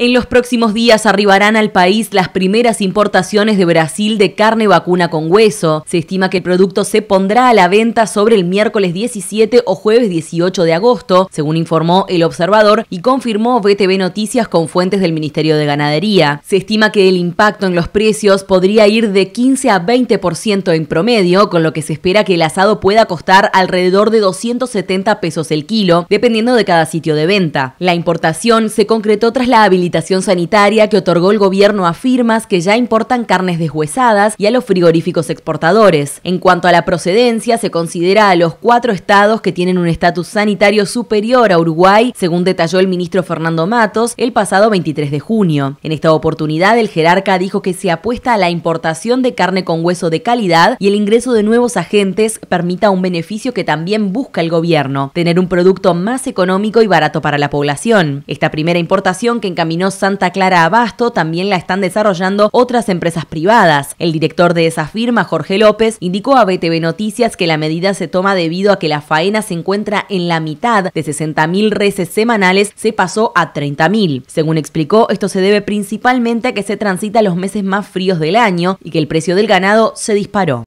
En los próximos días arribarán al país las primeras importaciones de Brasil de carne vacuna con hueso. Se estima que el producto se pondrá a la venta sobre el miércoles 17 o jueves 18 de agosto, según informó El Observador y confirmó BTV Noticias con fuentes del Ministerio de Ganadería. Se estima que el impacto en los precios podría ir de 15 a 20% en promedio, con lo que se espera que el asado pueda costar alrededor de 270 pesos el kilo, dependiendo de cada sitio de venta. La importación se concretó tras la habilitación sanitaria que otorgó el gobierno a firmas que ya importan carnes deshuesadas y a los frigoríficos exportadores. En cuanto a la procedencia, se considera a los cuatro estados que tienen un estatus sanitario superior a Uruguay, según detalló el ministro Fernando Matos el pasado 23 de junio. En esta oportunidad, el jerarca dijo que se apuesta a la importación de carne con hueso de calidad y el ingreso de nuevos agentes permita un beneficio que también busca el gobierno, tener un producto más económico y barato para la población. Esta primera importación que encaminó Santa Clara Abasto también la están desarrollando otras empresas privadas. El director de esa firma, Jorge López, indicó a BTV Noticias que la medida se toma debido a que la faena se encuentra en la mitad de 60.000 reses semanales, se pasó a 30.000. Según explicó, esto se debe principalmente a que se transita los meses más fríos del año y que el precio del ganado se disparó.